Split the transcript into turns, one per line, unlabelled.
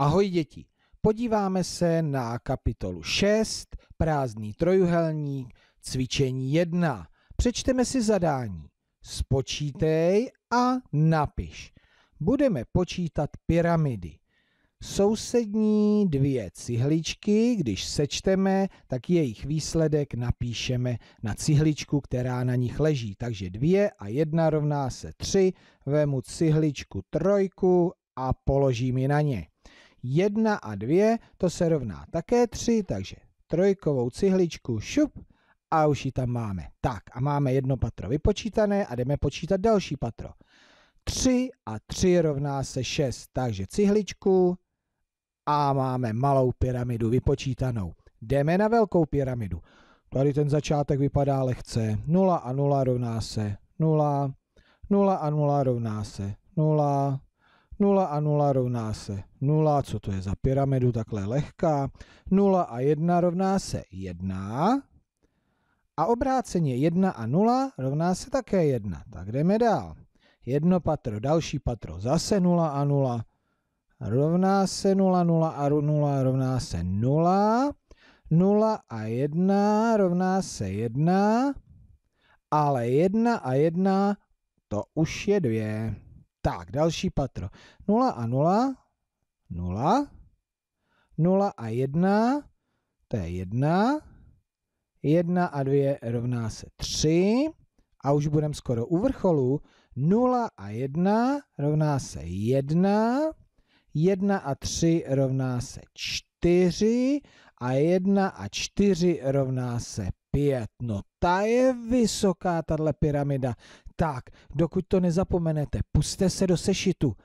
Ahoj děti, podíváme se na kapitolu 6, prázdný trojuhelník, cvičení 1. Přečteme si zadání. Spočítej a napiš. Budeme počítat pyramidy. Sousední dvě cihličky, když sečteme, tak jejich výsledek napíšeme na cihličku, která na nich leží. Takže dvě a jedna rovná se tři, vemu cihličku trojku a položím ji na ně. 1 a 2, to se rovná také 3, takže trojkovou cihličku šup a už ji tam máme. Tak a máme jedno patro vypočítané a jdeme počítat další patro. 3 a 3 rovná se 6, takže cihličku a máme malou pyramidu vypočítanou. Jdeme na velkou pyramidu. Tady ten začátek vypadá lehce. 0 a 0 rovná se 0. 0 a 0 rovná se 0. 0 a 0 rovná se 0, co to je za pyramidu, takhle lehká. 0 a 1 rovná se 1. A obráceně 1 a 0 rovná se také 1. Tak jdeme dál. Jedno patro, další patro, zase 0 a 0 rovná se 0, 0 a 0 rovná se 0. 0 a 1 rovná se 1, ale 1 a 1 to už je 2. Tak, další patro. 0 a 0, 0, 0 a 1, to je 1, 1 a 2 rovná se 3 a už budeme skoro u vrcholu. 0 a 1 rovná se 1, 1 a 3 rovná se 4 a 1 a 4 rovná se pět. No ta je vysoká, tahle pyramida. Tak, dokud to nezapomenete, puste se do sešitu.